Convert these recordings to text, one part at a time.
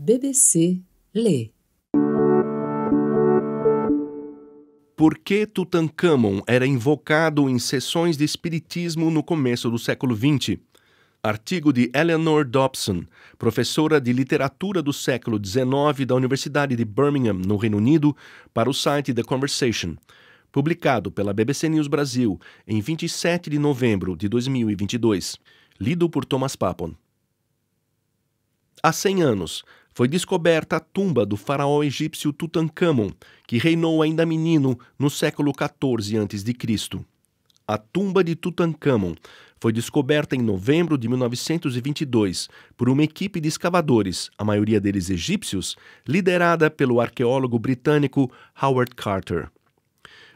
BBC Lê. Por que Tutankhamon era invocado em sessões de espiritismo no começo do século XX? Artigo de Eleanor Dobson, professora de literatura do século XIX da Universidade de Birmingham, no Reino Unido, para o site The Conversation. Publicado pela BBC News Brasil em 27 de novembro de 2022. Lido por Thomas Papon. Há 100 anos, foi descoberta a tumba do faraó egípcio Tutankhamon, que reinou ainda menino no século 14 a.C. A tumba de Tutankhamon foi descoberta em novembro de 1922 por uma equipe de escavadores, a maioria deles egípcios, liderada pelo arqueólogo britânico Howard Carter.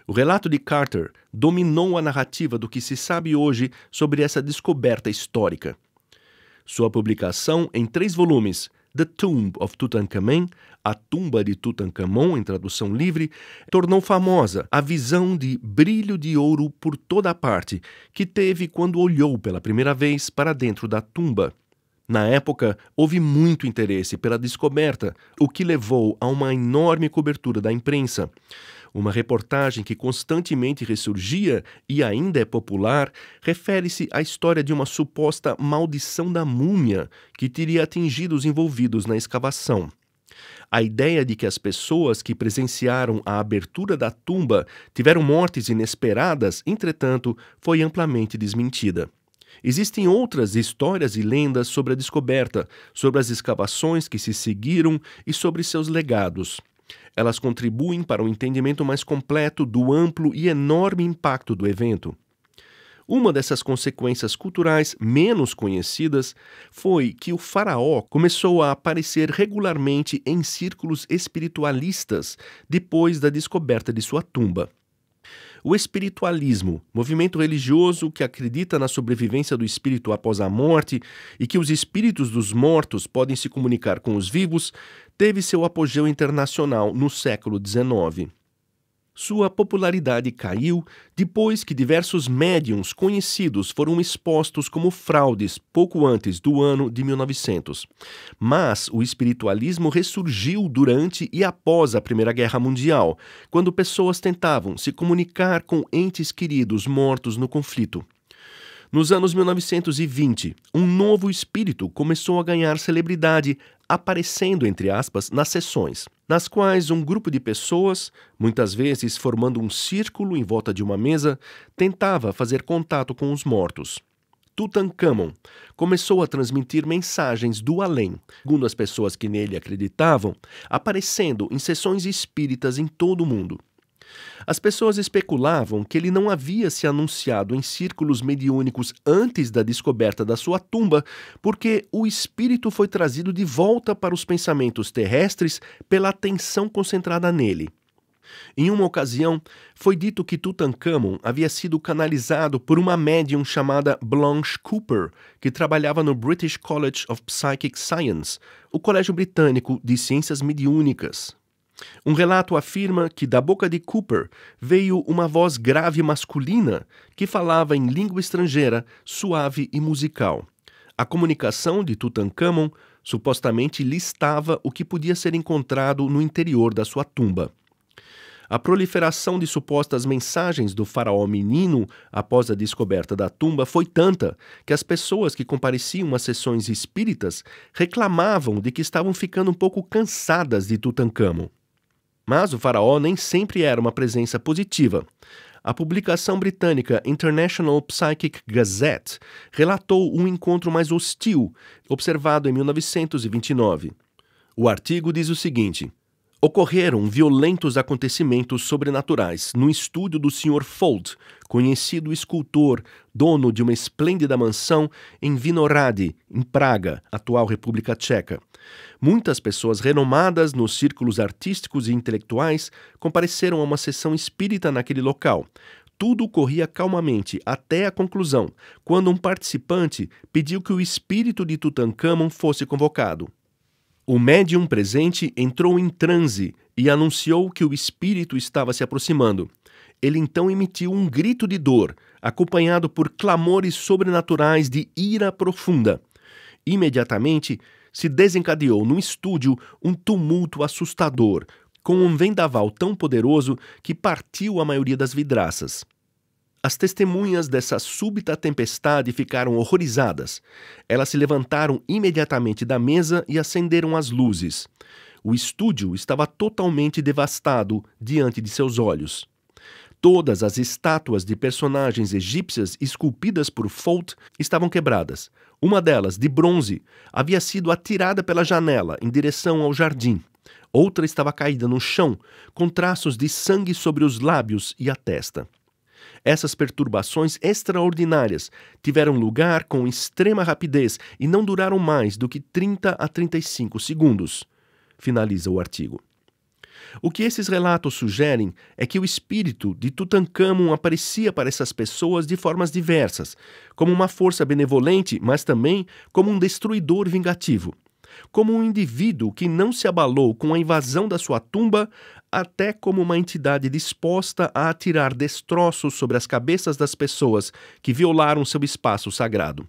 O relato de Carter dominou a narrativa do que se sabe hoje sobre essa descoberta histórica. Sua publicação em três volumes The Tomb of Tutankhamen, a tumba de Tutankhamon, em tradução livre, tornou famosa a visão de brilho de ouro por toda a parte que teve quando olhou pela primeira vez para dentro da tumba. Na época, houve muito interesse pela descoberta, o que levou a uma enorme cobertura da imprensa. Uma reportagem que constantemente ressurgia e ainda é popular refere-se à história de uma suposta maldição da múmia que teria atingido os envolvidos na escavação. A ideia de que as pessoas que presenciaram a abertura da tumba tiveram mortes inesperadas, entretanto, foi amplamente desmentida. Existem outras histórias e lendas sobre a descoberta, sobre as escavações que se seguiram e sobre seus legados. Elas contribuem para o um entendimento mais completo do amplo e enorme impacto do evento. Uma dessas consequências culturais menos conhecidas foi que o Faraó começou a aparecer regularmente em círculos espiritualistas depois da descoberta de sua tumba. O espiritualismo, movimento religioso que acredita na sobrevivência do espírito após a morte e que os espíritos dos mortos podem se comunicar com os vivos, teve seu apogeu internacional no século XIX. Sua popularidade caiu depois que diversos médiums conhecidos foram expostos como fraudes pouco antes do ano de 1900. Mas o espiritualismo ressurgiu durante e após a Primeira Guerra Mundial, quando pessoas tentavam se comunicar com entes queridos mortos no conflito. Nos anos 1920, um novo espírito começou a ganhar celebridade, aparecendo, entre aspas, nas sessões, nas quais um grupo de pessoas, muitas vezes formando um círculo em volta de uma mesa, tentava fazer contato com os mortos. Tutankhamon começou a transmitir mensagens do além, segundo as pessoas que nele acreditavam, aparecendo em sessões espíritas em todo o mundo. As pessoas especulavam que ele não havia se anunciado em círculos mediúnicos antes da descoberta da sua tumba, porque o espírito foi trazido de volta para os pensamentos terrestres pela atenção concentrada nele. Em uma ocasião, foi dito que Tutankhamon havia sido canalizado por uma médium chamada Blanche Cooper, que trabalhava no British College of Psychic Science, o colégio britânico de ciências mediúnicas. Um relato afirma que da boca de Cooper veio uma voz grave masculina que falava em língua estrangeira, suave e musical. A comunicação de Tutankhamon supostamente listava o que podia ser encontrado no interior da sua tumba. A proliferação de supostas mensagens do faraó menino após a descoberta da tumba foi tanta que as pessoas que compareciam às sessões espíritas reclamavam de que estavam ficando um pouco cansadas de Tutankhamon. Mas o faraó nem sempre era uma presença positiva. A publicação britânica International Psychic Gazette relatou um encontro mais hostil, observado em 1929. O artigo diz o seguinte: Ocorreram violentos acontecimentos sobrenaturais no estúdio do Sr. Fold, conhecido escultor, dono de uma esplêndida mansão em Vinorade, em Praga, atual República Tcheca. Muitas pessoas renomadas nos círculos artísticos e intelectuais compareceram a uma sessão espírita naquele local. Tudo corria calmamente até a conclusão, quando um participante pediu que o espírito de Tutankhamon fosse convocado. O médium presente entrou em transe e anunciou que o espírito estava se aproximando. Ele então emitiu um grito de dor, acompanhado por clamores sobrenaturais de ira profunda. Imediatamente se desencadeou no estúdio um tumulto assustador, com um vendaval tão poderoso que partiu a maioria das vidraças. As testemunhas dessa súbita tempestade ficaram horrorizadas. Elas se levantaram imediatamente da mesa e acenderam as luzes. O estúdio estava totalmente devastado diante de seus olhos. Todas as estátuas de personagens egípcias esculpidas por Folt estavam quebradas. Uma delas, de bronze, havia sido atirada pela janela em direção ao jardim. Outra estava caída no chão, com traços de sangue sobre os lábios e a testa. Essas perturbações extraordinárias tiveram lugar com extrema rapidez e não duraram mais do que 30 a 35 segundos. Finaliza o artigo. O que esses relatos sugerem é que o espírito de Tutankhamon aparecia para essas pessoas de formas diversas, como uma força benevolente, mas também como um destruidor vingativo como um indivíduo que não se abalou com a invasão da sua tumba, até como uma entidade disposta a atirar destroços sobre as cabeças das pessoas que violaram seu espaço sagrado.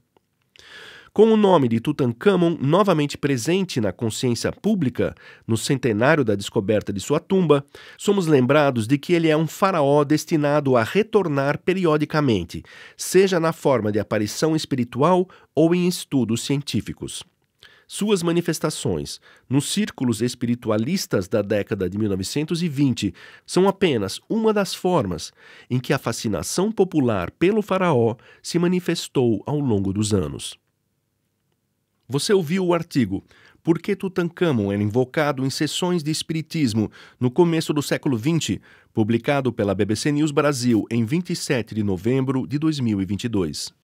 Com o nome de Tutankhamon novamente presente na consciência pública, no centenário da descoberta de sua tumba, somos lembrados de que ele é um faraó destinado a retornar periodicamente, seja na forma de aparição espiritual ou em estudos científicos. Suas manifestações nos círculos espiritualistas da década de 1920 são apenas uma das formas em que a fascinação popular pelo Faraó se manifestou ao longo dos anos. Você ouviu o artigo Por que Tutankhamon era invocado em sessões de espiritismo no começo do século XX, publicado pela BBC News Brasil em 27 de novembro de 2022.